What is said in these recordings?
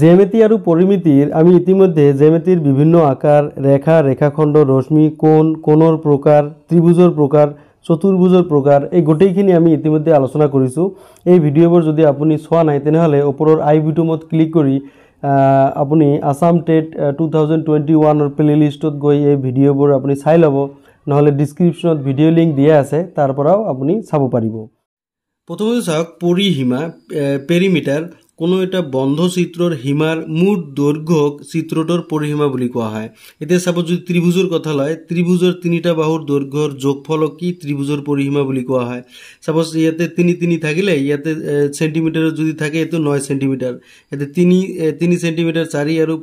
জেমেতি আৰু পৰিমিতিৰ আমি ইতিমধ্যে জেমেতিৰ বিভিন্ন আকাৰ ৰেখা ৰেখাখণ্ড ৰশ্মি কোণ কোণৰ প্ৰকাৰ ত্ৰিভুজৰ প্ৰকাৰ চতুৰ্ভুজৰ প্ৰকাৰ এই গোটেইখিনি আমি ইতিমধ্যে আলোচনা কৰিছোঁ এই ভিডিঅ'বোৰ যদি আপুনি চোৱা নাই তেনেহ'লে ওপৰৰ আই বিটোমত ক্লিক কৰি আপুনি Assam TET two thousand twenty ওৱানৰ প্লে'লিষ্টত গৈ এই ভিডিঅ'বোৰ আপুনি চাই ল'ব নহ'লে ডিছক্ৰিপশ্যনত ভিডিঅ' লিংক দিয়া আছে তাৰ পৰাও আপুনি চাব পাৰিব প্ৰথমতে চাওক পৰিসীমা পেৰিমিটাৰ কোনো এটা বন্ধ চিত্ৰৰ সীমাৰ মুঠ দৈৰ্ঘ্যক চিত্ৰটোৰ পৰিসীমা বুলি কোৱা হয় এতিয়া চাব যদি ত্ৰিভুজৰ কথা লয় ত্ৰিভুজৰ তিনিটা বাহুৰ দৈৰ্ঘ্যৰ যোগফলক কি ত্ৰিভুজৰ পৰিসীমা বুলি কোৱা হয় চাপ'জ ইয়াতে তিনি তিনি থাকিলে ইয়াতে চেণ্টিমিটাৰত যদি থাকে এইটো নয় চেণ্টিমিটাৰ ইয়াতে তিনি তিনি চেণ্টিমিটাৰ চাৰি আৰু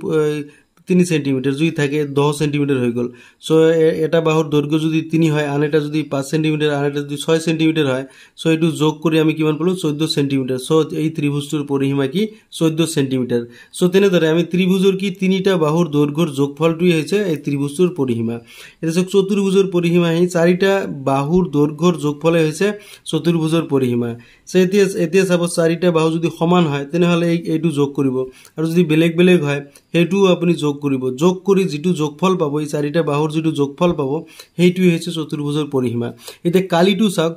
তিনি চেণ্টিমিটাৰ জুই থাকে দহ চেণ্টিমিটাৰ হৈ গ'ল চ' এটা বাহুৰ দৈৰ্ঘ্য যদি তিনি হয় আন এটা যদি পাঁচ চেণ্টিমিটাৰ আন এটা যদি ছয় চেণ্টিমিটাৰ হয় চ' এইটো যোগ কৰি আমি কিমান পালোঁ চৈধ্য চেণ্টিমিটাৰ চ' এই ত্ৰিভুজটোৰ পৰিসীমা কি চৈধ্য চেণ্টিমিটাৰ চ' তেনেদৰে আমি ত্ৰিভুজৰ কি তিনিটা বাহুৰ দৈৰ্ঘ্যৰ যোগফলটোৱেই হৈছে এই ত্ৰিভুজটোৰ পৰিসীমা এতিয়া চাওক চতুৰ্ভুজৰ পৰিসীমা আহি চাৰিটা বাহুৰ দৈৰ্ঘ্যৰ যোগফলে হৈছে চতুৰ্ভুজৰ পৰিসীমা চ' এতিয়া এতিয়া চাব চাৰিটা বাহু যদি সমান হয় তেনেহ'লে এই এইটো যোগ কৰিব আৰু যদি বেলেগ বেলেগ হয় সেইটোও আপুনি যোগ কৰিব যোগ কৰি যিটো যোগ ফল পাব এই চাৰিটা বাহুৰ যিটো যোগ ফল পাব সেইটোৱে হৈছে চতুৰ্ভুজৰ পৰিসীমা এতিয়া কালিটো চাওক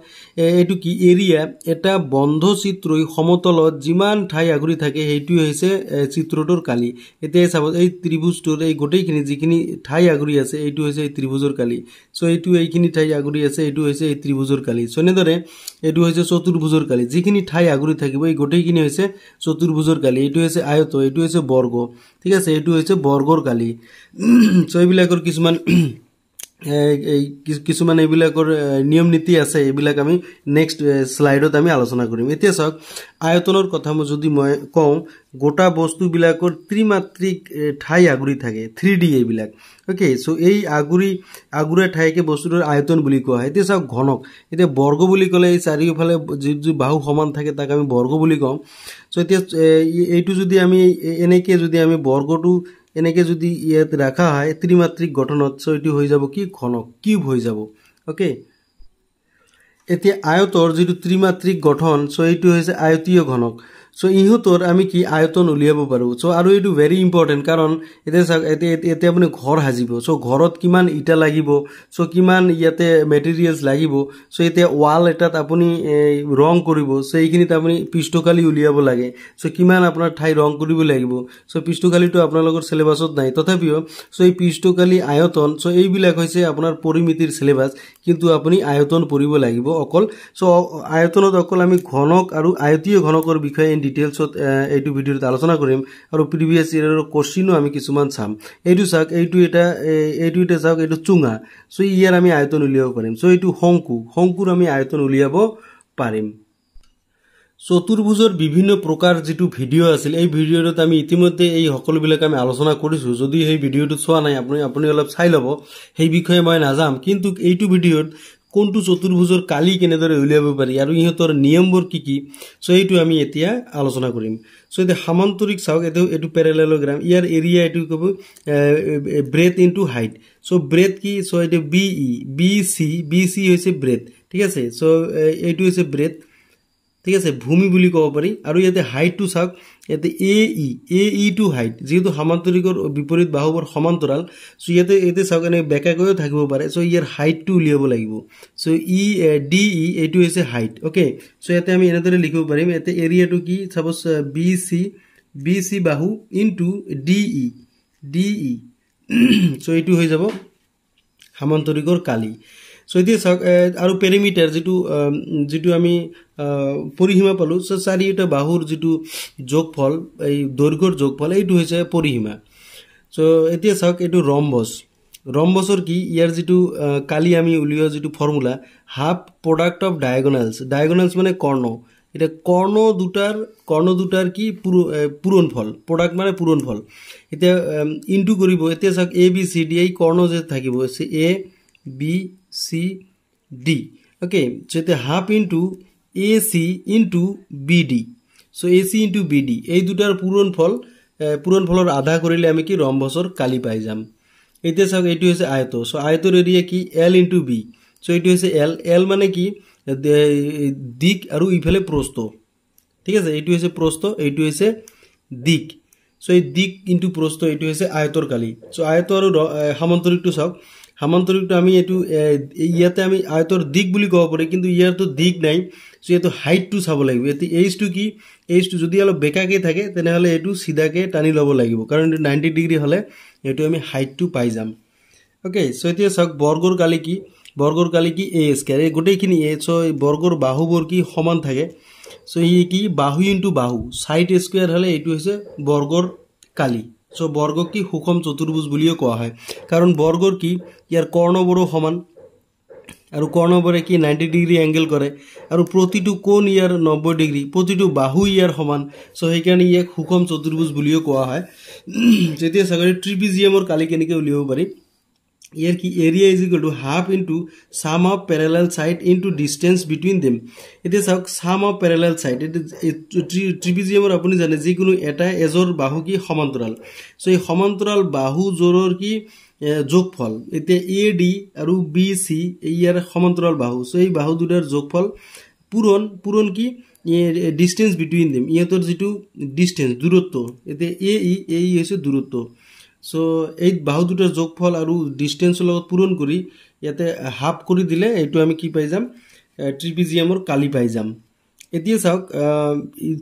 এইটো কি এৰিয়া এটা বন্ধ চিত্ৰই সমতলত যিমান ঠাই আগুৰি থাকে সেইটোৱে হৈছে চিত্ৰটোৰ কালি এতিয়া চাব এই ত্ৰিভুজটোৰ এই গোটেইখিনি যিখিনি ঠাই আগুৰি আছে এইটো হৈছে এই ত্ৰিভুজৰ কালি চ' এইটো এইখিনি ঠাই আগুৰি আছে এইটো হৈছে এই ত্ৰিভুজৰ কালি চ' এনেদৰে এইটো হৈছে চতুৰ্ভুজৰ কালি কালি যিখিনি ঠাই আগুৰি থাকিব এই গোটেইখিনি হৈছে চতুৰ্ভুজৰ কালি এইটো হৈছে আয়ত এইটো হৈছে বৰ্গ ঠিক আছে এইটো হৈছে বৰ্গৰ কালি চ এইবিলাকৰ কিছুমান কিছুমান এইবিলাকৰ নিয়ম নীতি আছে এইবিলাক আমি নেক্সট শ্লাইডত আমি আলোচনা কৰিম এতিয়া চাওক আয়তনৰ কথা মই যদি মই কওঁ গোটা বস্তুবিলাকৰ ত্ৰিমাত্ৰিক ঠাই আগুৰি থাকে থ্ৰী ডি এইবিলাক অ'কে চ' এই আগুৰি আগুৰা ঠাইকে বস্তুটোৰ আয়তন বুলি কোৱা হয় এতিয়া চাওক ঘনক এতিয়া বৰ্গ বুলি ক'লে এই চাৰিওফালে যি যি বাহু সমান থাকে তাক আমি বৰ্গ বুলি কওঁ চ' এতিয়া এইটো যদি আমি এনেকৈ যদি আমি বৰ্গটো এনেকে যদি ইয়াত ৰখা হয় ত্ৰিমাত্ৰিক গঠনত চ' এইটো হৈ যাব কি ঘনক কিউব হৈ যাব অ'কে এতিয়া আয়তৰ যিটো ত্ৰিমাত্ৰিক গঠন চ' এইটো হৈছে আয়তীয় ঘনক চ' ইহঁতৰ আমি কি আয়তন উলিয়াব পাৰোঁ চ' আৰু এইটো ভেৰি ইম্পৰ্টেণ্ট কাৰণ এতিয়া চাওক এতিয়া আপুনি ঘৰ সাজিব চ' ঘৰত কিমান ইটা লাগিব চ' কিমান ইয়াতে মেটেৰিয়েলছ লাগিব চ' এতিয়া ৱাল এটাত আপুনি ৰং কৰিব চ' এইখিনিত আপুনি পৃষ্ঠকালি উলিয়াব লাগে চ' কিমান আপোনাৰ ঠাই ৰং কৰিব লাগিব চ' পৃষ্ঠকালিটো আপোনালোকৰ চিলেবাছত নাই তথাপিও চ' এই পৃষ্ঠকালি আয়তন চ' এইবিলাক হৈছে আপোনাৰ পৰিমিতিৰ চিলেবাছ কিন্তু আপুনি আয়তন পৰিব লাগিব অকল সো আয়তনত অকল আমি ঘনক আৰু আয়তীয় ঘনকৰ বিষয়ে ইন ডিটেইলছত এইটো ভিডিওত আলোচনা কৰিম আৰু প্ৰিভিয়াছ ইয়ারের কোশ্চিনও আমি কিছুমান চাম এইটো চাওক এইটো এটা এই চাক এই চুঙা সো ইয়ার আমি আয়তন উলিয়াব পাৰিম চ' এইটো শংকু শংকুৰ আমি আয়তন উলিয়াব পাৰিম চতুৰ্ভুজৰ বিভিন্ন প্ৰকাৰ যিটো ভিডিঅ' আছিল এই ভিডিঅ'টোত আমি ইতিমধ্যে এই সকলোবিলাক আমি আলোচনা কৰিছোঁ যদি সেই ভিডিঅ'টো চোৱা নাই আপুনি আপনি অল্প চাই লব সেই বিষয়ে মই নাজাম কিন্তু এইটো ভিডিঅ'ত কোনটো চতুৰ্ভুজৰ কালি কেনেদৰে উলিয়াব পাৰি আৰু ইহঁতৰ নিয়মবোৰ কি কি চ' এইটো আমি এতিয়া আলোচনা কৰিম চ' এতিয়া সামান্তৰিক চাওক এইটো এইটো পেৰেলেলগ্ৰাম ইয়াৰ এৰিয়া এইটো ক'ব breadth into height so' breadth কি চ' এইটো B E B C B C হৈছে ব্ৰেথ ঠিক আছে চ' এইটো হৈছে ব্ৰেথ ঠিক আছে ভূমি বুলি ক'ব পাৰি আৰু ইয়াতে হাইটটো চাওক ইয়াতে এ ই এ ই টু হাইট যিহেতু সামান্তৰিকৰ বিপৰীত বাহুবোৰ সমান্তৰাল চ' ইয়াতে ইয়াতে চাওক এনেকৈ বেকাকৈও থাকিব পাৰে চ' ইয়াৰ হাইটটো উলিয়াব লাগিব চ' ই ডি ই এইটো হৈছে হাইট অ'কে চ' ইয়াতে আমি এনেদৰে লিখিব পাৰিম ইয়াতে এৰিয়াটো কি suppose B C B C বাহু into D E D E so' এইটো হৈ যাব সামান্তৰিকৰ কালি চ' এতিয়া চাওক আৰু পেৰিমিটাৰ যিটো যিটো আমি পৰিসীমা পালোঁ চাৰিটা বাহুৰ যিটো যোগফল এই দৈৰ্ঘ্যৰ যোগফল এইটো হৈছে পৰিসীমা চ' এতিয়া চাওক এইটো ৰম্বচ ৰম্বচৰ কি ইয়াৰ যিটো কালি আমি উলিওৱা যিটো formula half product of diagonals diagonals মানে কৰ্ণ এতিয়া কৰ্ণ দুটাৰ কৰ্ণ দুটাৰ কি পূৰণ ফল প্ৰডাক্ট মানে পূৰণ ফল এতিয়া ইনটো কৰিব এতিয়া চাওক এ বি চি ডি এই কৰ্ণ যে থাকিব A B C D okay যেতিয়া half into A C into B D so A C into B D এই দুটার পূরণ ফল পূরণ ফলর আধা করলে আমি কি রম্বসর কালি পাই যাম এতিয়া চাওক এইটো হৈছে আয়ত চ' আয়তৰ এৰিয়া কি এল ইণ্টু বি চ' এইটো হৈছে এল এল মানে কি দিক আৰু ইফালে প্ৰস্ত ঠিক আছে এইটো হৈছে প্ৰস্ত এইটো হৈছে দিক চ' এই দিক ইণ্টু প্ৰস্ত এইটো হৈছে আয়তৰ কালি চ' আয়ত আৰু সামান্তৰিকটো চাওক সামান্তৰিকটো আমি এইটো ইয়াতে আমি আয়তৰ দিশ বুলি ক'ব পাৰি কিন্তু ইয়াৰতো দিশ নাই চ' এইটো হাইটটো চাব লাগিব এইটো এইজটো কি এইজটো যদি অলপ বেকাকৈ থাকে তেনেহ'লে এইটো চিধাকৈ টানি ল'ব লাগিব কাৰণ এইটো নাইণ্টি ডিগ্ৰী হ'লে এইটো আমি হাইটটো পাই যাম অ'কে চ' এতিয়া চাওক বৰগৰ কালি কি বৰগৰ কালি কি এ স্কেয়াৰ এই গোটেইখিনি এ চ' এই বৰগৰ বাহুবোৰ কি সমান থাকে চ' ই কি বাহু ইনটো বাহু চাইড স্কুৱেৰ হ'লে এইটো হৈছে বৰগৰ কালি চ' বৰ্গক কি সুষম চতুৰ্ভুজ বুলিও কোৱা হয় কাৰণ বৰ্গৰ কি ইয়াৰ কৰ্ণবোৰো সমান আৰু কৰ্ণবোৰে কি নাইণ্টি ডিগ্ৰী এংগেল কৰে আৰু প্ৰতিটো কোণ ইয়াৰ নব্বৈ ডিগ্ৰী প্ৰতিটো বাহু ইয়াৰ সমান চ' সেইকাৰণে ইয়াক সুষম চতুৰ্ভুজ বুলিও কোৱা হয় যেতিয়া চাগৰি ট্ৰিপিজিয়ামৰ কালি কেনেকৈ উলিয়াব পাৰি ইয়াৰ কি area is equal to half into sum of parallel side into distance between them এতিয়া চাওক সাম অফ প্যারালাল সাইড ট্ৰিপিজিয়ামৰ আপুনি জানে যিকোনো এটা এজৰ বাহু কি সমান্তৰাল চ' এই সমান্তৰাল বাহু জোৰৰ কি যোগফল এতিয়া এ ডি আৰু বি চি ইয়াৰ সমান্তৰাল বাহু চ' এই বাহু দুটাৰ যোগফল পূৰণ পূৰণ কি ডিষ্টেঞ্চ বিটুইন দেম ইহঁতৰ যিটো ডিষ্টেঞ্চ দূৰত্ব এতিয়া এ ই এ ই হৈছে দূৰত্ব চ' এই বাহু দুটাৰ যোগফল আৰু ডিষ্টেঞ্চৰ লগত পূৰণ কৰি ইয়াতে হাফ কৰি দিলে এইটো আমি কি পাই যাম ট্ৰি কালি পাই যাম এতিয়া চাওক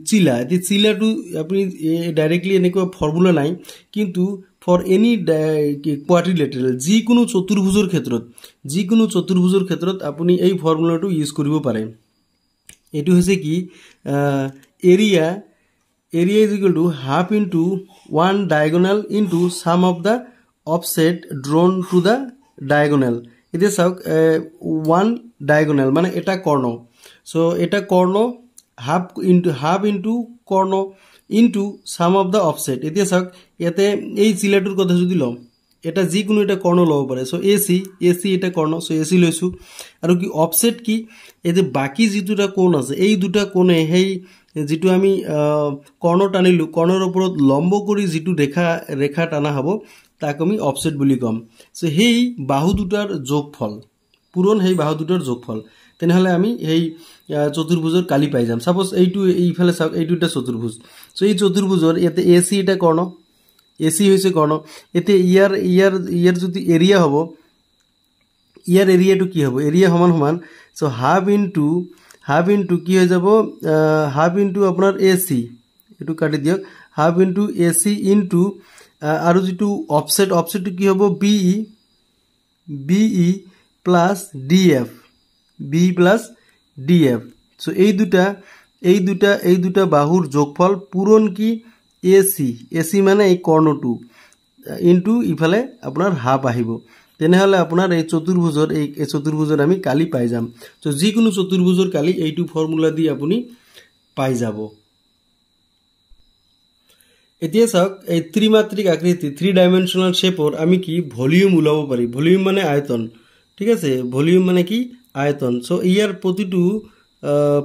চিলা এতিয়া চিলাটো আপুনি ডাইৰেক্টলি এনেকুৱা ফৰ্মুলা নাই কিন্তু ফৰ এনি কোৱাৰ্টি যিকোনো চতুৰ্ভুজৰ ক্ষেত্ৰত যিকোনো চতুৰ্ভুজৰ ক্ষেত্ৰত আপুনি এই ফৰ্মুলাটো ইউজ কৰিব পাৰে এইটো হৈছে কি area area equal to half into one diagonal into sum of the offset drawn to the diagonal এটা চাওক ওৱান ডায়েগনেল মানে এটা কৰ্ণ চ' এটা কৰ্ণ হাফ ইনটু হাফ ইনটু কৰ্ণ into sum of the offset এতিয়া চাওক ইয়াতে এই চিলাটোৰ কথা যদি লওঁ এটা যিকোনো এটা কৰ্ণ লব পাৰে সো এসি এসি এটা কৰ্ণ সো এসি লৈছো আৰু কি অফসেট কি এই যে বাকি যেটা কোণ আছে এই দুটা কোণে সেই যিটো আমি কর্ণ টানিলো কৰ্ণৰ ওপৰত লম্ব কৰি যিটো দেখা রেখা টানা হব তাক আমি অফসেট বুলি কম সো সেই বাহু দুটার যোগফল পূরণ সেই বাহু দুটার যোগফল তেনেহলে আমি সেই চতুর্ভুজর কালি পাই যাম সাপোজ এইটু এইফালে চাওক এইটো এটা চতুর্ভুজ সো এই চতুর্ভুজর এতে এসি এটা কর্ণ এসি হয়েছে কণ এতে ইয়ার ইয়ার ইয়ার যদি এরিয়া হব ইয়ার এরিয়াটা কি হব এরিয়া সমান সমান so half into half into কি হয়ে যাব হাফ ইনটু আপনার এসি এটু কাটি দিয়ক হাফ ইনটু এসি ইনটু আর যেটু অফসেট অফসেট কি হব BE BE plus DF B plus DF so এই দুটা এই দুটা এই দুটা বাহুর যোগফল পূরণ কি এ চি এ চি মানে এই কৰ্ণটো ইনটো ইফালে আপোনাৰ হাফ আহিব তেনেহ'লে আপোনাৰ এই চতুৰ্ভুজত এই এই চতুৰ্ভুজত আমি কালি পাই যাম চ' যিকোনো চতুৰ্ভুজৰ কালি এইটো ফৰ্মুলা দি আপুনি পাই যাব এতিয়া চাওক এই ত্ৰিমাত্ৰিক আকৃতি থ্ৰী ডাইমেনশ্যনেল শ্বেপৰ আমি কি ভলিউম ওলাব পাৰি ভলিউম মানে আয়তন ঠিক আছে ভলিউম মানে কি আয়তন চ' ইয়াৰ প্ৰতিটো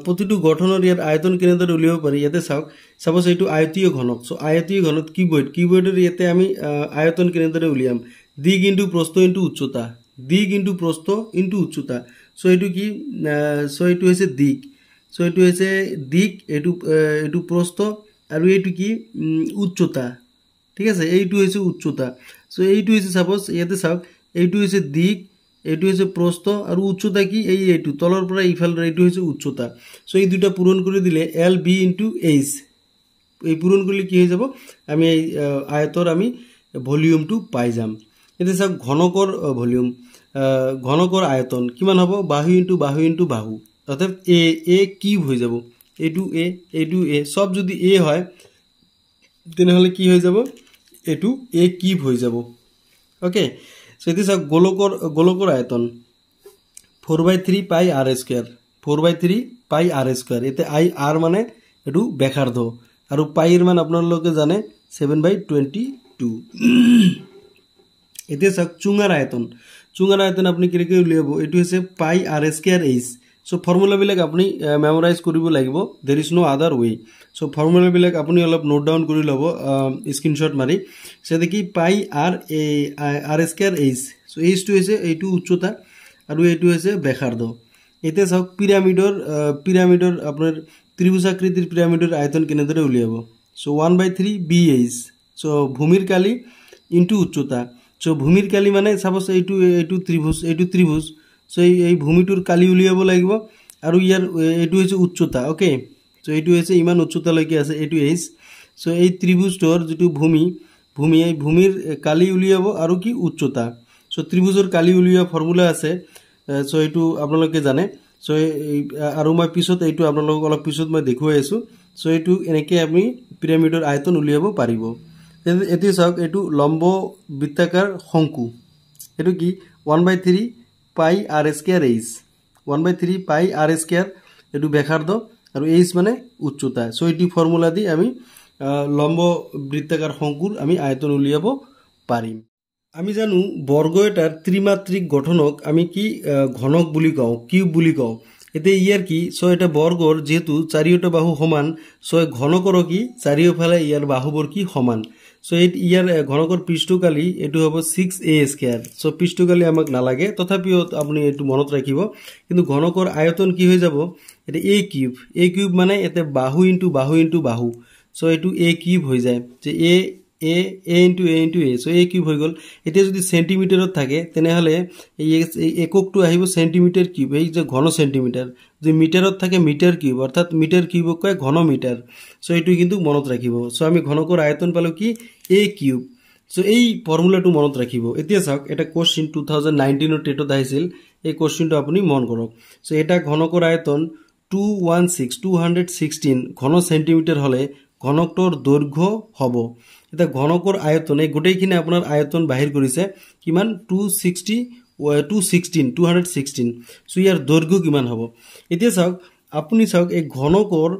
প্ৰতিটো গঠনৰ ইয়াত আয়তন কেনেদৰে উলিয়াব পাৰি ইয়াতে চাওক চাপ'জ এইটো আয়তীয় ঘনক চ' আয়তীয় ঘনত কিবৰ্ড কিবৰ্ডৰ ইয়াতে আমি আয়তন কেনেদৰে উলিয়াম দিগ ইণ্টু প্ৰস্থ ইণ্টু উচ্চতা দিগ ইণ্টু প্ৰস্থ ইণ্টু উচ্চতা চ' এইটো কি চ' এইটো হৈছে দিগ চ' এইটো হৈছে দিগ এইটো এইটো প্ৰস্থ আৰু এইটো কি উচ্চতা ঠিক আছে এইটো হৈছে উচ্চতা চ' এইটো হৈছে চাপ'জ ইয়াতে চাওক এইটো হৈছে দিগ এইটো হৈছে প্ৰস্থ আৰু উচ্চতা কি এই এইটো তলৰ পৰা ইফালৰ এইটো হৈছে উচ্চতা চ' এই দুটা পূৰণ কৰি দিলে এল বি ইনটু এইচ এই পূৰণ কৰিলে কি হৈ যাব আমি এই আয়তৰ আমি ভলিউমটো পাই যাম এতিয়া চাওক ঘনকৰ ভলিউম ঘনকৰ আয়তন কিমান হ'ব বাহু ইনটু বাহু ইনটু বাহু অৰ্থাৎ এ এ কিউব হৈ যাব এইটো এ এইটো এ চব যদি এ হয় তেনেহ'লে কি হৈ যাব এইটো এ কিউব হৈ যাব okay so it is a গোলকর গোলকর আয়তন 4 বাই 3 পাই আর স্কয়ার 4 বাই 3 পাই আর স্কয়ার এতে আই আর মানে এটু ব্যাখার্ধ আর পাই এর মানে আপনার লোকে জানে 7 বাই 22 ইট ইজ আ চুঙ্গার আয়তন চুঙ্গার আয়তন আপনি কি রেখে লিয়াবো এটু হইছে পাই আর স্কয়ার এইচ চ' ফৰ্মুলাবিলাক আপুনি মেমৰাইজ কৰিব লাগিব দেৰ ইজ ন' আদাৰ ৱে চ' ফৰ্মুলাবিলাক আপুনি অলপ নোট ডাউন কৰি ল'ব স্ক্ৰীনশ্বট মাৰি চাই দেখি পাই আৰ এ আৰ স্কেয়াৰ এইচ চ' এইচটো হৈছে এইটো উচ্চতা আৰু এইটো হৈছে বেখাৰ্ধ এতিয়া চাওক পিৰামিডৰ পিৰামিডৰ আপোনাৰ ত্ৰিভুজ আকৃতিৰ পিৰামিডৰ আয়তন কেনেদৰে উলিয়াব so' one by three B H so' ভূমিৰ কালি ইনটো উচ্চতা চ' ভূমিৰ কালি মানে চাপ'জ এইটো এইটো ত্ৰিভুজ এইটো ত্ৰিভুজ চ' এই এই ভূমিটোৰ কালি উলিয়াব লাগিব আৰু ইয়াৰ এইটো হৈছে উচ্চতা অ'কে চ' এইটো হৈছে ইমান উচ্চতালৈকে আছে এইটো এইচ চ' এই ত্ৰিভুজটোৰ যিটো ভূমি ভূমি এই ভূমিৰ কালি উলিয়াব আৰু কি উচ্চতা চ' ত্ৰিভুজৰ কালি উলিওৱা ফৰ্মুলা আছে চ' এইটো আপোনালোকে জানে চ' আৰু মই পিছত এইটো আপোনালোকক অলপ পিছত মই দেখুৱাই আছোঁ চ' এইটো এনেকৈ আমি পিৰামিডৰ আয়তন উলিয়াব পাৰিব এতিয়া চাওক এইটো লম্ব বৃত্তাকাৰ শংকু এইটো কি one by three pi r square h one by three pi r square এইটো ব্যাসাৰ্ধ আৰু এইচ মানে উচ্চতা চ' এইটো ফৰ্মুলা দি আমি লম্ব বৃত্তাকাৰ শংকুৰ আমি আয়তন উলিয়াব পাৰিম আমি জানো বৰ্গ এটাৰ ত্ৰিমাত্ৰিক গঠনক আমি কি ঘনক বুলি কওঁ কিউব বুলি কওঁ এতিয়া ইয়াৰ কি চ' এটা বৰ্গৰ যিহেতু চাৰিওটা বাহু সমান চ' ঘনকৰ কি চাৰিওফালে ইয়াৰ বাহুবোৰ কি সমান সো ইয়ার ঘনকর পৃষ্ঠকালি এটু হব সিক্স এ স্কেয়ার সো পৃষ্ঠকালি আমাকে না লাগে তথাপিও আপনি একটু মনত রাখব কিন্তু ঘনকর আয়তন কি হয়ে যাব এটা এ কিউব এ কিউব মানে এতে বাহু ইন্টু বাহু ইন্টু বাহু সো এটু এ কিউব হয়ে যায় যে a a a into a into a so a cube হয়ে গেল এটা যদি সেন্টিমিটার থাকে তেনহলে এই এককটু আহিব সেন্টিমিটার কিউব এই যে ঘন সেন্টিমিটার যদি মিটারত থাকে মিটার কিউব অর্থাৎ মিটার কিউবক কয় ঘন মিটার সো এইটুই কিন্তু মনত রাখব সো আমি ঘনকর আয়তন পালো কি এ কিউব চ' এই ফৰ্মুলাটো মনত ৰাখিব এতিয়া চাওক এটা কুৱেশ্যন টু থাউজেণ্ড নাইনটিনৰ টেটত আহিছিল এই কুৱেশ্যনটো আপুনি মন কৰক চ' এটা ঘনকৰ আয়তন two one six two hundred sixteen ঘন চেণ্টিমিটাৰ হ'লে ঘনকটোৰ দৈৰ্ঘ্য হ'ব এতিয়া ঘনকৰ আয়তন এই গোটেইখিনি আপোনাৰ আয়তন বাহিৰ কৰিছে কিমান two sixty two sixteen two hundred sixteen so' ইয়াৰ দৈৰ্ঘ্য কিমান হ'ব এতিয়া চাওক আপুনি চাওক এই ঘনকৰ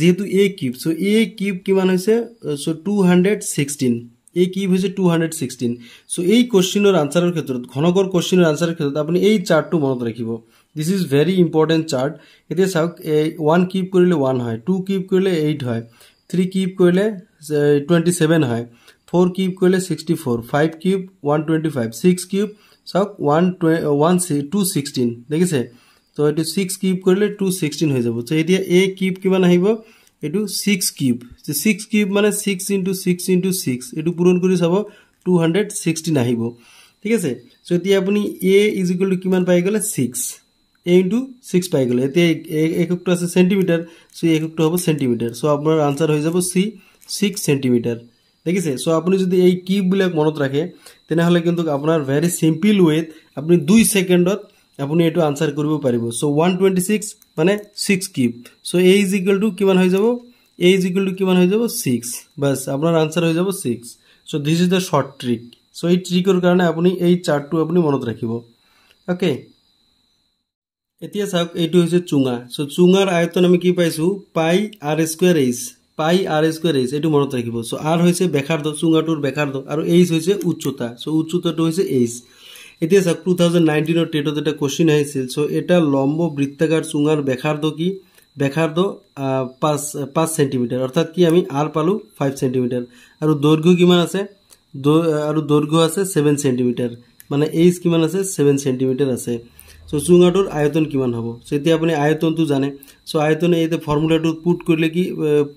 যিহেতু এ কিউব চ' এ কিউব কিমান হৈছে so' two hundred sixteen a cube হৈছে টু হাণ্ড্ৰেড ছিক্সটিন চ' এই কুৱেশ্যনৰ আনচাৰৰ ক্ষেত্ৰত ঘনকৰ কুৱেশ্যনৰ আনচাৰৰ ক্ষেত্ৰত আপুনি এই চাৰ্টটো মনত ৰাখিব this is very important chart এতিয়া চাওক এই ওৱান কিউব কৰিলে ওৱান হয় টু কিউব কৰিলে এইট হয় থ্ৰী কিউব কৰিলে টুৱেণ্টি ছেভেন হয় ফ'ৰ কিউব কৰিলে sixty four five cube one twenty five six cube চাওক ওৱান ওৱান টু ছিক্সটিন দেখিছে তো এইটো ছিক্স কিউব কৰিলে টু ছিক্সটিন হৈ যাব চ' এতিয়া এ কিউব কিমান আহিব এইটো ছিক্স কিউব ছিক্স কিউব মানে six into six into six এইটো পূৰণ কৰি চাব টু হাণ্ড্ৰেড ছিক্সটিন আহিব ঠিক আছে চ' এতিয়া আপুনি এ ইজিকুয়াল টু কিমান পাই গ'লে ছিক্স এ ইন্টু ছিক্স পাই গ'লে এতিয়া এককটু আছে সেন্টিমিটার সো এককটু হ'ব চেণ্টিমিটাৰ চ' আপোনাৰ আনচাৰ হৈ যাব চি ছিক্স চেণ্টিমিটাৰ ঠিক আছে চ' আপুনি যদি এই কিউবগুলো মনত ৰাখে তেনেহ'লে কিন্তু আপোনাৰ ভেৰি চিম্পল ৱেত আপুনি দুই ছেকেণ্ডত আপুনি এইটো আনচাৰ কৰিব পাৰিব চ' ওৱান টুৱেণ্টি ছিক্স মানে ছিক্স কিউব চ' এই জিকুৱেলটো কিমান হৈ যাব এই জিকুৱেলটো কিমান হৈ যাব ছিক্স বাছ আপোনাৰ আনচাৰ হৈ যাব six so' this is the short trick so' এই ট্ৰিকৰ কাৰণে আপুনি এই চাৰ্টটো আপুনি মনত ৰাখিব অ'কে এতিয়া চাওক এইটো হৈছে চুঙা চ' চুঙাৰ আয়তন আমি কি পাইছোঁ pi r square h pi r square h এইটো মনত ৰাখিব চ' আৰ হৈছে বেখাৰ্ধ চুঙাটোৰ বেখাৰ্ধ আৰু এইচ হৈছে উচ্চতা চ' উচ্চতাটো হৈছে এইচ এতিয়া চাওক টু থাউজেণ্ড নাইনটিনৰ টেটত এটা কুৱেশ্যন আহিছিল চ' এটা লম্ব বৃত্তাকাৰ চুঙাৰ বেখাৰ্ধ কি বেখাৰ্ধ পাঁচ পাঁচ চেণ্টিমিটাৰ অৰ্থাৎ কি আমি আৰ পালোঁ ফাইভ চেণ্টিমিটাৰ আৰু দৈৰ্ঘ্য কিমান আছে আৰু দৈৰ্ঘ্য আছে ছেভেন চেণ্টিমিটাৰ মানে এইচ কিমান আছে ছেভেন চেণ্টিমিটাৰ আছে চ' চুঙাটোৰ আয়তন কিমান হ'ব চ' এতিয়া আপুনি আয়তনটো জানে চ' আয়তনে এতিয়া ফৰ্মুলাটো পুট কৰিলে কি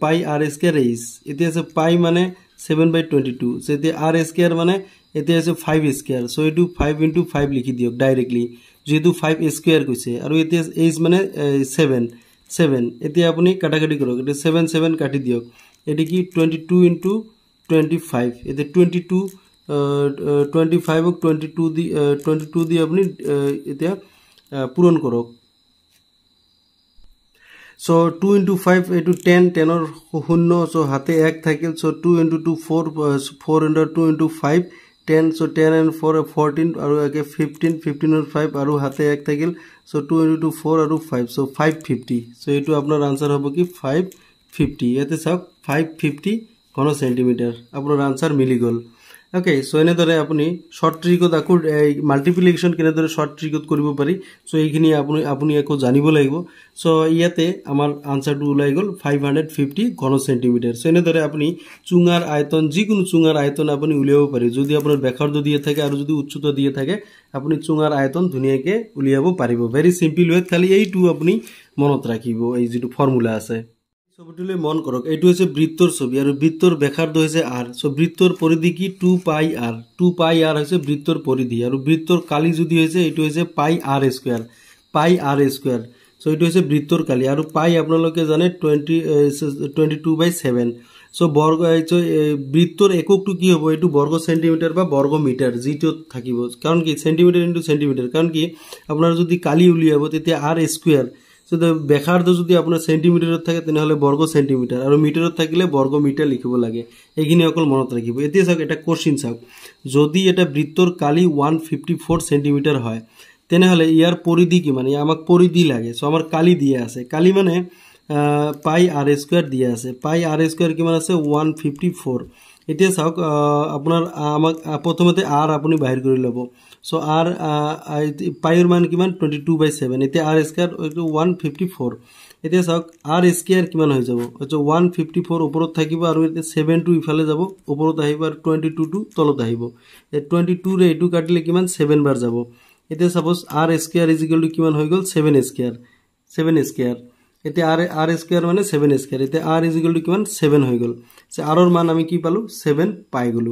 পাই আৰ স্কেয়াৰ এইচ এতিয়া আছে পাই মানে seven by twenty two so' এতিয়া আৰ স্কেয়াৰ মানে এতিয়া আছে ফাইভ স্কুৱাৰ চ' এইটো ফাইভ ইণ্টু ফাইভ লিখি দিয়ক ডাইৰেক্টলি যিহেতু ফাইভ স্কুৱাৰ কৈছে আৰু এতিয়া এইজ মানে ছেভেন ছেভেন এতিয়া আপুনি কাটাকাটি কৰক এতিয়া ছেভেন ছেভেন কাটি দিয়ক এইটো কি twenty two into twenty five এতিয়া টুৱেণ্টি টু টুৱেণ্টি ফাইভক টুৱেণ্টি টু দি টুৱেণ্টি টু দি আপুনি এতিয়া পূৰণ কৰক চ' টু ইণ্টু ফাইভ এইটো টেন টেনৰ শূন্য চ' হাতে এক থাকিল so' two into two four four hundred two into five ten so' ten and four fourteen আৰু একে ফিফটিন ফিফটিন এণ্ড ফাইভ আৰু হাতে এক থাকিল so' two into two four আৰু five so' five fifty so' এইটো আপোনাৰ আনচাৰ হ'ব কি ফাইভ ফিফটি ইয়াতে চাওক ফাইভ ফিফটি ঘন চেণ্টিমিটাৰ আপোনাৰ আনচাৰ মিলি গ'ল ওকে সো এনেদরে আপনি শর্ট ট্রিকত আক এই মাল্টিপ্লিকেশন কেনদরে শর্ট ট্রিকত করব পারি সো এইখানে আপনি আপনি আক জানি লাগব সো ইয়াতে আমার আনসারটা ওলাই গেল ফাইভ হান্ড্রেড ফিফটি ঘন সেন্টিমিটার সো এনেদরে আপনি চুঙার আয়তন যিকোনো চুঙার আয়তন আপনি উলিয়াব পারে যদি আপনার ব্যাখার্ধ দিয়ে থাকে আর যদি উচ্চতা দিয়ে থাকে আপনি চুঙার আয়তন ধুনিয়াকে উলিয়াব পারিব ভেরি সিম্পল ওয়েত খালি এইটু আপনি মনত রাখব এই যে ফর্মুলা আছে ছবিটোলৈ মন কৰক এইটো হৈছে বৃত্তৰ ছবি আৰু বৃত্তৰ বেখাৰটো হৈছে আৰ চ' বৃত্তৰ পৰিধি কি টু পাই আৰ টু পাই আৰ হৈছে বৃত্তৰ পৰিধি আৰু বৃত্তৰ কালি যদি হৈছে এইটো হৈছে pi r square pi r square so' এইটো হৈছে বৃত্তৰ কালি আৰু পাই আপোনালোকে জানে twenty twenty two by seven so' বৰ্গ চ' বৃত্তৰ এককটো কি হ'ব এইটো বৰ্গ চেণ্টিমিটাৰ বা বৰ্গ মিটাৰ যিটোত থাকিব কাৰণ কি চেণ্টিমিটাৰ ইণ্টু চেণ্টিমিটাৰ কাৰণ কি আপোনাৰ যদি কালি উলিয়াব তেতিয়া আৰ স্কুৱেৰ যদি ব্যাসাৰ্ধ যদি আপোনাৰ চেণ্টিমিটাৰত থাকে তেনেহ'লে বৰ্গ চেণ্টিমিটাৰ আৰু মিটাৰত থাকিলে বৰ্গ মিটাৰ লিখিব লাগে এইখিনি অকল মনত ৰাখিব এতিয়া চাওক এটা কোৱশ্যন চাওক যদি এটা বৃত্তৰ কালি ওৱান ফিফটি ফ'ৰ চেণ্টিমিটাৰ হয় তেনেহ'লে ইয়াৰ পৰিধি কিমান আমাক পৰিধি লাগে চ' আমাৰ কালি দিয়া আছে কালি মানে পাই আৰ স্কুৱাৰ দিয়া আছে পাই আৰ স্কুৱাৰ কিমান আছে ওৱান ফিফটি ফ'ৰ এতিয়া চাওক আপোনাৰ আমাক প্ৰথমতে আৰ আপুনি বাহিৰ কৰি ল'ব চ' আৰ পাইৰ মান কিমান টুৱেণ্টি টু বাই ছেভেন এতিয়া আৰ স্কুৱাৰ এইটো ওৱান ফিফটি ফ'ৰ এতিয়া চাওক আৰ স্কুৱাৰ কিমান হৈ যাব আচ্ছা ওৱান ফিফটি ফ'ৰ ওপৰত থাকিব আৰু এতিয়া ছেভেন টু ইফালে যাব ওপৰত আহিব আৰু টুৱেণ্টি টু টু তলত আহিব টুৱেণ্টি টুৰে এইটো কাটিলে কিমান ছেভেন বাৰ যাব এতিয়া চাপ'জ আৰ স্কুৱাৰ ইজিকেলটো কিমান হৈ গ'ল ছেভেন স্কুৱাৰ ছেভেন স্কুৱাৰ এতিয়া আর আর স্কোয়ার মানে সেভেন স্কোয়ার এতে আর ইজ ইকুয়াল টু কিমান সেভেন হয়ে গেল সে আরর মান আমি কি পালো সেভেন পাই গেল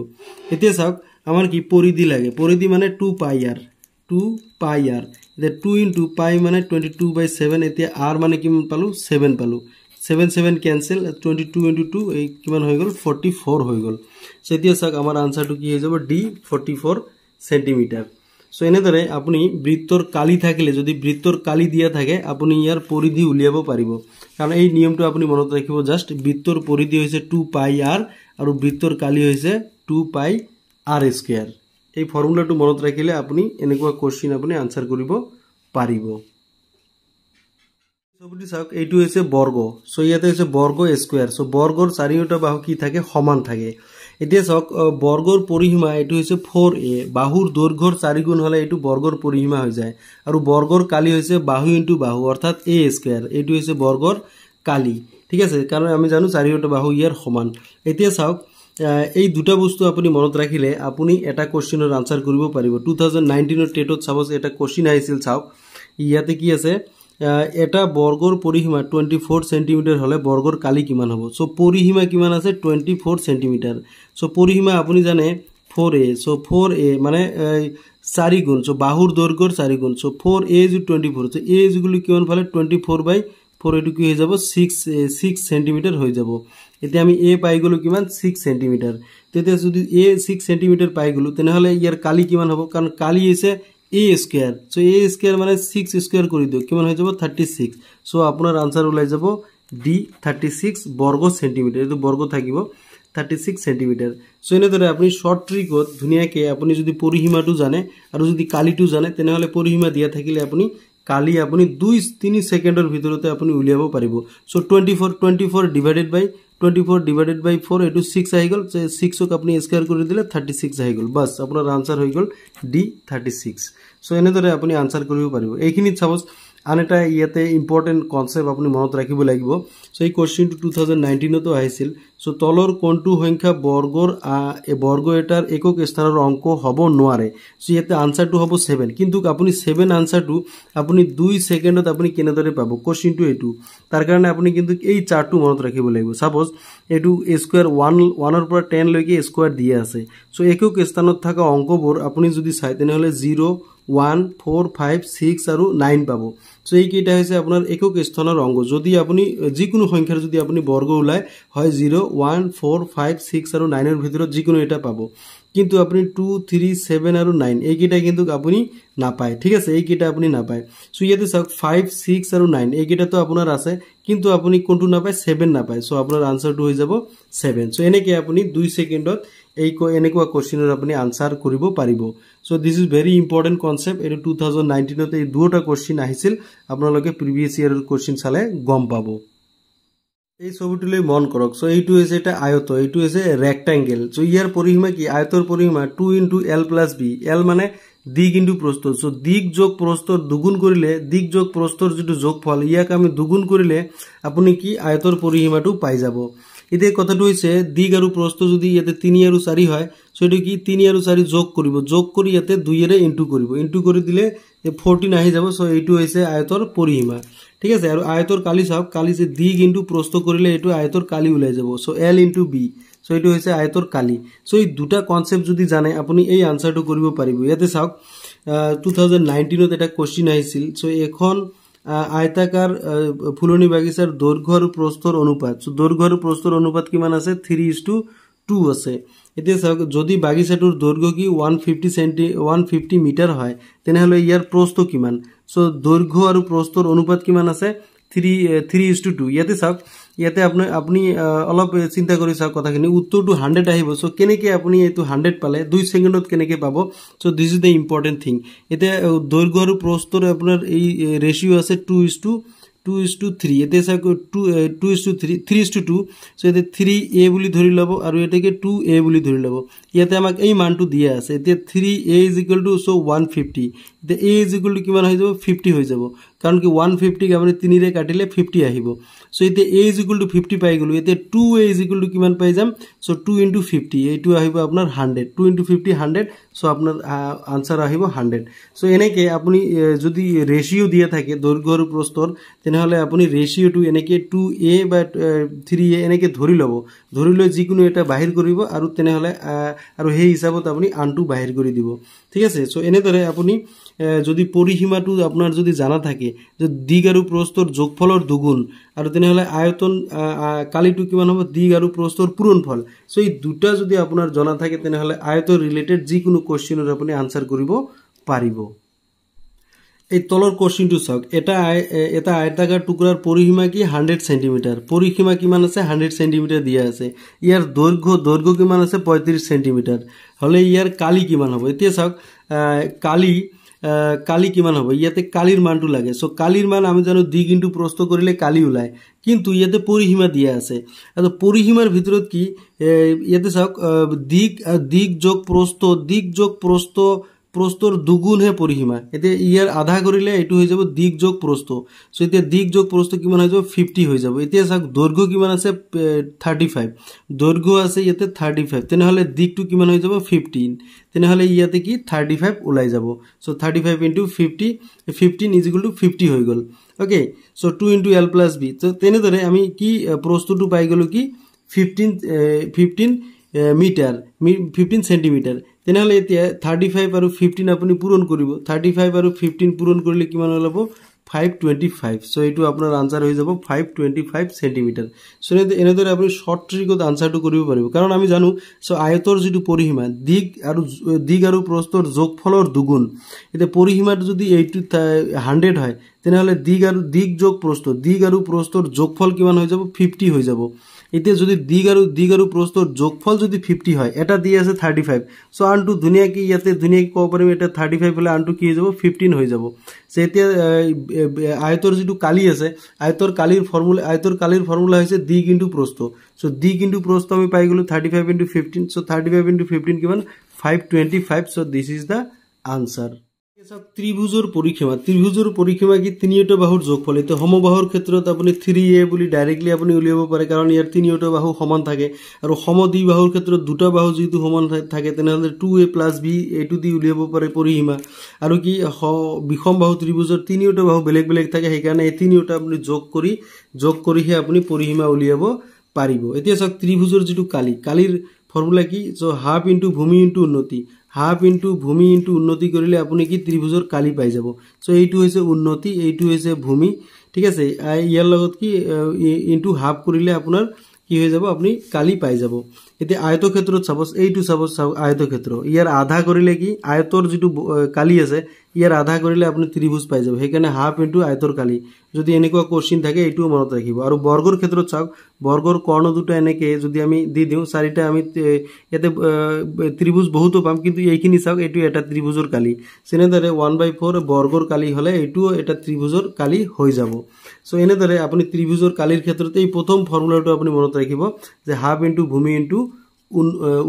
এতিয়া চাওক আমার কি পরিধি লাগে পরিধি মানে টু পাই আর টু পাই আর এতে টু ইন্টু পাই মানে টুয়েন্টি টু বাই সেভেন এতিয়া আর মানে কি পালো সেভেন পালো seven seven cancel twenty two into two এই কি হয়ে গেল ফর্টি ফোর হয়ে গেল সে এতিয়া চাওক আমার আনসারটা কি হয়ে যাব ডি ফর্টি ফোর সেন্টিমিটার সো এনেদরে আপনি বৃত্তর কালি থাকলে যদি বৃত্তর কালি দিয়া থাকে আপনি ইয়ার পরিধি উলিয়াব পারিব কারণ এই নিয়মটো আপনি মনত রাখিব জাস্ট বৃত্তর পরিধি হয়েছে টু পাই আর আর বৃত্তর কালি হয়েছে টু পাই আর স্কোয়ার এই ফর্মুলাটা মনত রাখিলে আপনি এনেকা কোশ্চিন আপনি আনসার করব পারিব ছবিটি চাওক এইটো হয়েছে বর্গ সো ইয়াতে হয়েছে বর্গ স্কোয়ার সো বর্গর কি থাকে সমান থাকে এতিয়া চাওক বৰ্গৰ পৰিসীমা এইটো হৈছে ফ'ৰ এ বাহুৰ দৈৰ্ঘ্যৰ চাৰিগুণ হ'লে এইটো বৰ্গৰ পৰিসীমা হৈ যায় আৰু বৰ্গৰ কালি হৈছে বাহু ইণ্টু বাহু অৰ্থাৎ এ স্কুৱেৰ এইটো হৈছে বৰ্গৰ কালি ঠিক আছে কাৰণ আমি জানো চাৰিওটা বাহু ইয়াৰ সমান এতিয়া চাওক এই দুটা বস্তু আপুনি মনত ৰাখিলে আপুনি এটা কুৱেশ্যনৰ আনচাৰ কৰিব পাৰিব টু থাউজেণ্ড নাইনটিনৰ টেটত চাবচোন এটা কুৱেশ্যন আহিছিল চাওক ইয়াতে কি আছে এটা বৰ্গৰ পৰিসীমা টুৱেণ্টি ফ'ৰ চেণ্টিমিটাৰ হ'লে বৰ্গৰ কালি কিমান হ'ব চ' পৰিসীমা কিমান আছে টুৱেণ্টি ফ'ৰ চেণ্টিমিটাৰ চ' পৰিসীমা আপুনি জানে ফ'ৰ এ চ' ফ'ৰ এ মানে চাৰি গুণ চ' বাহুৰ দৈৰ্ঘ্যৰ চাৰি গুণ চ' ফ'ৰ এ যি টুৱেণ্টি ফ'ৰ চ' এ যি বুলি কিমান পালে টুৱেণ্টি ফ'ৰ বাই ফ'ৰ এইটো কি হৈ যাব ছিক্স ছিক্স চেণ্টিমিটাৰ হৈ যাব এতিয়া আমি এ পাই গ'লোঁ কিমান ছিক্স চেণ্টিমিটাৰ তেতিয়া যদি এ ছিক্স চেণ্টিমিটাৰ পাই গ'লোঁ তেনেহ'লে ইয়াৰ কালি কিমান হ'ব কাৰণ কালি হৈছে ই স্কুয়ার সো এ স্কুয়ার মানে সিক্স স্কুয়ার করে দিও কি হয়ে যাব থার্টি সিক্স সো আপনার আনসার উলাই যাব ডি থার্টি সিক্স বর্গ সেন্টিমিটার এই বর্গ থাকিব থার্টি সিক্স সেন্টিমিটার সো এনেদরে আপনি শর্ট ট্রিকত ধুনিয়াকে আপনি যদি পরিসীমাটো জানে আর যদি কালিটো জানে তেনহলে পরিসীমা দিয়া থাকলে আপনি কালি আপনি দুই তিন সেকেন্ডের ভিতরতে আপনি উলিয়াব পারিব so twenty four twenty four divided by twenty four divided by four यू सिक्स आगे सिक्सक अपनी स्कोर कर दिले थार्टी सिक्स आगल बास आपनर आन्सार हो गल डि थार्टी सिक्स सो एने आपुनी आन्सार कर पार्टी सपोज আন এটা ইয়াতে ইম্পৰ্টেণ্ট কনচেপ্ট আপুনি মনত ৰাখিব লাগিব চ' এই কুৱেশ্যনটো টু থাউজেণ্ড নাইনটিনতো আহিছিল চ' তলৰ কোনটো সংখ্যা বৰ্গৰ বৰ্গ এটাৰ একক স্থানৰ অংক হ'ব নোৱাৰে চ' ইয়াতে আনচাৰটো হ'ব ছেভেন কিন্তু আপুনি ছেভেন আনচাৰটো আপুনি দুই ছেকেণ্ডত আপুনি কেনেদৰে পাব কুৱেশ্যনটো এইটো তাৰ কাৰণে আপুনি কিন্তু এই চাৰ্টটো মনত ৰাখিব লাগিব ছাপ'জ এইটো স্কুৱেৰ ওৱান ওৱানৰ পৰা টেনলৈকে স্কুৱাৰ দিয়ে আছে চ' একক স্থানত থকা অংকবোৰ আপুনি যদি চায় তেনেহ'লে zero' one four five six আৰু নাইন পাব চ' এইকেইটা হৈছে আপোনাৰ একক স্থানৰ অংগ যদি আপুনি যিকোনো সংখ্যাৰ যদি আপুনি বৰ্গ ওলায় হয় zero' one four five six আৰু নাইনৰ ভিতৰত যিকোনো এটা পাব কিন্তু আপুনি টু থ্ৰী ছেভেন আৰু নাইন এইকেইটা কিন্তু আপুনি নাপায় ঠিক আছে এইকেইটা আপুনি নাপায় চ' ইয়াতে চাওক ফাইভ ছিক্স আৰু নাইন এইকেইটাতো আপোনাৰ আছে কিন্তু আপুনি কোনটো নাপায় ছেভেন নাপায় চ' আপোনাৰ আনচাৰটো হৈ যাব ছেভেন চ' এনেকৈ আপুনি দুই ছেকেণ্ডত এই এনেকুৱা কুৱেশ্যনৰ আপুনি আনচাৰ কৰিব পাৰিব so' this is very important concept এইটো টু থাউজেণ্ড নাইনটিনত এই দুয়োটা কুৱেশ্যন আহিছিল আপোনালোকে প্ৰিভিয়াছ ইয়াৰৰ কুৱেশ্যন চালে গম পাব এই ছবিটোলৈ মন কৰক চ' এইটো হৈছে এটা আয়ত এইটো হৈছে ৰেক্টেংগেল চ' ইয়াৰ পৰিসীমা কি আয়তৰ পৰিসীমা two into L plus B L মানে দিগ ইন্টু প্ৰস্তৰ চ' দিগ যোগ প্ৰস্তৰ দুগুণ কৰিলে দিগ যোগ প্ৰস্তৰ যিটো যোগ ফল ইয়াক আমি দুগুণ কৰিলে আপুনি কি আয়তৰ পৰিসীমাটো পাই যাব এতিয়া কথাটো হৈছে দিগ আৰু প্ৰস্থ যদি ইয়াতে তিনি আৰু চাৰি হয় চ' এইটো কি তিনি আৰু চাৰি যোগ কৰিব যোগ কৰি ইয়াতে দুইৰে ইনটু কৰিব ইনটু কৰি দিলে ফৰ্টিন আহি যাব চ' এইটো হৈছে আয়তৰ পৰিসীমা ঠিক আছে আৰু আয়তৰ কালি চাওক কালি যে দিগ ইনটু প্ৰস্ত কৰিলে এইটো আয়তৰ কালি ওলাই যাব so' L into B so' এইটো হৈছে আয়তৰ কালি চ' এই দুটা কনচেপ্ট যদি জানে আপুনি এই আনচাৰটো কৰিব পাৰিব ইয়াতে চাওক টু থাউজেণ্ড নাইনটিনত এটা কুৱেশ্যন আহিছিল চ' এখন আয়তাকার ফুলনি বাগিচার দৈর্ঘ্যর প্রস্তর অনুপাত দৈর্ঘ্যর প্রস্তর অনুপাত কিমান আছে থ্রি ইস টু টু আছে এতিয়া চাওক যদি বাগিচাটোর দৈর্ঘ্য কি ওয়ান ফিফটি সেন্টি ওয়ান ফিফটি মিটার হয় তেনেহলে ইয়ার প্রস্ত কিমান সো দৈর্ঘ্য আর প্রস্তর অনুপাত কিমান আছে three three is two two ইয়াতে চাওক ইয়াতে আপনি আপুনি অলপ চিন্তা কৰি চাওক কথাখিনি উত্তৰটু হাণ্ড্ৰেড আহিব চ' কেনেকৈ আপুনি এইটো হাণ্ড্ৰেড পালে দুই ছেকেণ্ডত কেনেকৈ পাব so' this is the important thing এতিয়া দৈৰ্ঘ আৰু প্ৰস্তৰ আপোনাৰ এই ৰেচিঅ' আছে two is two two is two three ইয়াতে চাই two two is two three three is two two so' ইয়াতে থ্ৰী এ বুলি ধৰি ল'ব আৰু ইয়াতে টু এ বুলি ধৰি ল'ব ইয়াতে আমাক এই মানটো দিয়া আছে এতিয়া three a is equal to so' one fifty এতিয়া এ ইজ ইকুৱেল টু কিমান হৈ যাব ফিফটি হৈ যাব কাৰণ কি ওৱান ফিফটিক আপুনি তিনিৰে কাটিলে ফিফটি আহিব চ' এতিয়া a is equal to fifty পাই গ'লোঁ এতিয়া two a is equal to কিমান পাই যাম চ' টু ইণ্টু ফিফটি এইটো আহিব আপোনাৰ hundred two into fifty hundred so' আপোনাৰ আনচাৰ আহিব হাণ্ড্ৰেড চ' এনেকৈ আপুনি যদি ৰেচিঅ' দিয়া থাকে দৈৰ্ঘ্য আৰু প্ৰস্তৰ তেনে তেনেহ'লে আপুনি ৰেচিঅ'টো এনেকৈ টু এ বা থ্ৰী এ এনেকৈ ধৰি ল'ব ধৰি লৈ যিকোনো এটা বাহিৰ কৰিব আৰু তেনেহ'লে আৰু সেই হিচাপত আপুনি আনটো বাহিৰ কৰি দিব ঠিক আছে চ' এনেদৰে আপুনি যদি পৰিসীমাটো আপোনাৰ যদি জানা থাকে যে দিগ আৰু প্ৰস্তৰ যোগফলৰ দুগুণ আৰু তেনেহ'লে আয়তন কালিটো কিমান হ'ব দিগ আৰু প্ৰস্তৰ পূৰণফল চ' এই দুটা যদি আপোনাৰ জনা থাকে তেনেহ'লে আয়তৰ ৰিলেটেড যিকোনো কুৱেশ্যনৰ আপুনি আনচাৰ কৰিব পাৰিব এই তলৰ কোশ্চিনটা চাওক এটা এটা আয়তাকাৰ টুকৰাৰ পৰিসীমা কি হাণ্ড্ৰেড চেণ্টিমিটাৰ পৰিসীমা কিমান আছে হাণ্ড্ৰেড চেণ্টিমিটাৰ দিয়া আছে ইয়াৰ দৈৰ্ঘ্য দৈৰ্ঘ্য কিমান আছে পঁয়ত্ৰিছ চেণ্টিমিটাৰ হলে ইয়াৰ কালি কিমান হ'ব এতিয়া চাওক কালি কালি কিমান হ'ব ইয়াতে কালিৰ মানটো লাগে চ' কালিৰ মান আমি জানো দিগ ইন্টু প্ৰস্ত কৰিলে কালি ওলায় কিন্তু ইয়াতে পৰিসীমা দিয়া আছে আৰ পৰিসীমাৰ ভিতৰ কি ইয়াতে চাওক দিক দিক যোগ প্ৰস্ত দিক যোগ প্ৰস্ত প্ৰস্তৰ দুগুণহে পৰিসীমা এতিয়া ইয়াৰ আধা কৰিলে এইটো হৈ যাব দিগ যোগ প্ৰস্ত চ' এতিয়া দিগ যোগ প্ৰস্ত কিমান হৈ যাব ফিফটি হৈ যাব এতিয়া চাওক দৈৰ্ঘ্য কিমান আছে থাৰ্টি ফাইভ দৈৰ্ঘ্য আছে ইয়াতে থাৰ্টি ফাইভ তেনেহ'লে দিগটো কিমান হৈ যাব ফিফটিন তেনেহ'লে ইয়াতে কি থাৰ্টি ফাইভ ওলাই যাব so' thirty five into fifty fifteen is equal to fifty হৈ গ'ল okay so' two into L plus B so' তেনেদৰে আমি কি প্ৰস্তুটো পাই গ'লোঁ কি fifteen fifteen metre fifteen centimetre তেনেহ'লে এতিয়া থাৰ্টি ফাইভ আৰু ফিফটিন আপুনি পূৰণ কৰিব থাৰ্টি ফাইভ আৰু ফিফটিন পূৰণ কৰিলে কিমান ওলাব ফাইভ টুৱেণ্টি ফাইভ চ' এইটো আপোনাৰ আনচাৰ হৈ যাব five twenty five centimetre so' এনেদৰে আপুনি শ্বৰ্ট ট্ৰিকত আনচাৰটো কৰিব পাৰিব কাৰণ আমি জানো চ' আয়তৰ যিটো পৰিসীমা দিগ আৰু দিগ আৰু প্ৰস্তৰ যোগ ফলৰ দুগুণ এতিয়া পৰিসীমাটো যদি এইটো হাণ্ড্ৰেড হয় তেনেহ'লে দিগ আৰু দিগ যোগ প্ৰস্তৰ দিগ আৰু প্ৰস্তৰ যোগফল কিমান হৈ যাব ফিফটি হৈ যাব এতিয়া যদি দিগ আৰু দিগ আৰু প্ৰস্তৰ যোগফল যদি ফিফটি হয় এটা দি আছে থাৰ্টি ফাইভ চ' আনটো ধুনীয়াকৈ ইয়াতে ধুনীয়াকৈ ক'ব পাৰিম এতিয়া থাৰ্টি ফাইভ হ'লে আনটো কি হৈ যাব ফিফটিন হৈ যাব চ' এতিয়া আয়তৰ যিটো কালি আছে আয়তৰ কালিৰ ফৰ্মুলা আয়তৰ কালিৰ ফৰ্মুলা হৈছে দি কিন্তু প্ৰস্তৰ চ' দি কিন্তু প্ৰস্ত আমি পাই গ'লোঁ thirty five into fifteen so' thirty five into fifteen কিমান five twenty five so' this is the answer চাওক ত্ৰিভুজৰ পৰিক্ৰমা ত্ৰিভুজৰ পৰিক্ৰমা কি তিনিওটা বাহুৰ যোগফল এতিয়া সমবাহুৰ ক্ষেত্ৰত আপুনি থ্ৰী এ বুলি ডাইৰেক্টলি আপুনি উলিয়াব পাৰে কাৰণ ইয়াৰ তিনিওটা বাহু সমান থাকে আৰু সম দুই বাহুৰ ক্ষেত্ৰত দুটা বাহু যিটো সমান থাকে তেনেহ'লে টু এ প্লাছ বি এইটো দি উলিয়াব পাৰে পৰিসীমা আৰু কি বিষম বাহু ত্ৰিভুজৰ তিনিওটা বাহু বেলেগ বেলেগ থাকে সেইকাৰণে এই তিনিওটা আপুনি যোগ কৰি যোগ কৰিহে আপুনি পৰিসীমা উলিয়াব পাৰিব এতিয়া চাওক ত্ৰিভুজৰ যিটো কালি কালিৰ ফৰ্মুলা কি চ' হাফ ইণ্টু ভূমি ইণ্টু উন্নতি হাফ ইনটু ভূমি ইনটু উন্নতি করলে আপনি কি ত্রিভুজের কালি পাই যাব সো এই হয়েছে উন্নতি এই হয়েছে ভূমি ঠিক আছে ইয়ার কি ইনটু হাফ করলে আপনার কি হৈ যাব আপুনি কালি পাই যাব এতিয়া ক্ষেত্ৰত চাবচ এইটো চাবচ ক্ষেত্ৰ ইয়াৰ আধা কৰিলে কি আয়তৰ যিটো কালি আছে ইয়াৰ আধা কৰিলে আপুনি ত্ৰিভুজ পাই যাব সেইকাৰণে হাফ ইণ্টু আয়তৰ কালি যদি এনেকুৱা কোৱেশ্যন থাকে এইটোও মনত ৰাখিব আৰু বৰ্গৰ ক্ষেত্ৰত চাওক বৰ্গৰ কৰ্ণ দুটা এনেকৈ যদি আমি দি দিওঁ চাৰিটা আমি ইয়াতে ত্ৰিভুজ বহুতো পাম কিন্তু এইখিনি চাওক এইটো এটা ত্ৰিভুজৰ কালি তেনেদৰে ওৱান বাই ফ'ৰ বৰ্গৰ কালি হ'লে এইটোও এটা ত্ৰিভুজৰ কালি হৈ যাব সো এনেদরে আপনি ত্রিভুজের কালির ক্ষেত্রতে এই প্রথম ফর্মুলাটা আপনি মনত রাখব যে হাফ ইন্টু ভূমি ইন্টু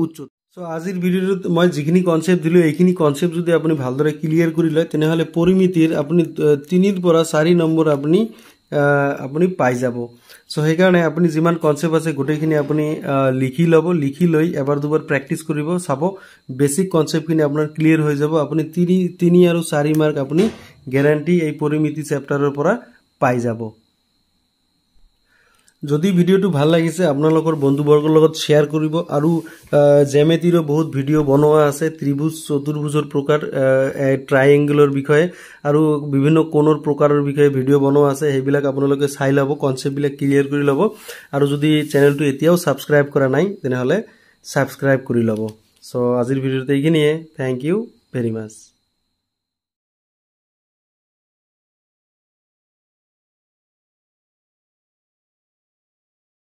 উচ্চতা সো আজির ভিডিওত মানে যিখিনি কনসেপ্ট দিল এইখানে কনসেপ্ট যদি আপনি ভালদরে ক্লিয়ার করে লয় তিন পরিমিতির আপনি তিনিরপর চারি নম্বর আপনি আপনি পাই যাব সো সেইকারণে আপনি যান কনসেপ্ট আছে গোটেখিনি আপনি লিখি লব লিখি লই এবার দুবার প্র্যাকটিস করব সাব বেসিক কনসেপ্টখিন আপনার ক্লিয়ার হয়ে যাব আপনি তিন আর চারি মার্ক আপনি গ্যারান্টি এই পরিমিতি চ্যাপ্টারের পরা পাই যাব যদি ভিডিওটো ভাল লাগিছে আপোনালোকৰ বন্ধুবৰ্গৰ লগত শ্বেয়াৰ কৰিব আৰু জেমেটিৰো বহুত ভিডিঅ' বনোৱা আছে ত্ৰিভুজ চতুৰ্ভুজৰ প্ৰকাৰ ট্ৰাইংগলৰ বিষয়ে আৰু বিভিন্ন কোণৰ প্ৰকাৰৰ বিষয়ে ভিডিঅ' বনোৱা আছে সেইবিলাক আপোনালোকে চাই ল'ব কনচেপ্টবিলাক ক্লিয়াৰ কৰি ল'ব আৰু যদি চেনেলটো এতিয়াও ছাবস্ক্ৰাইব কৰা নাই তেনেহ'লে ছাবস্ক্ৰাইব কৰি ল'ব চ' আজিৰ ভিডিঅ'টো এইখিনিয়ে থেংক ইউ ভেৰি মাছ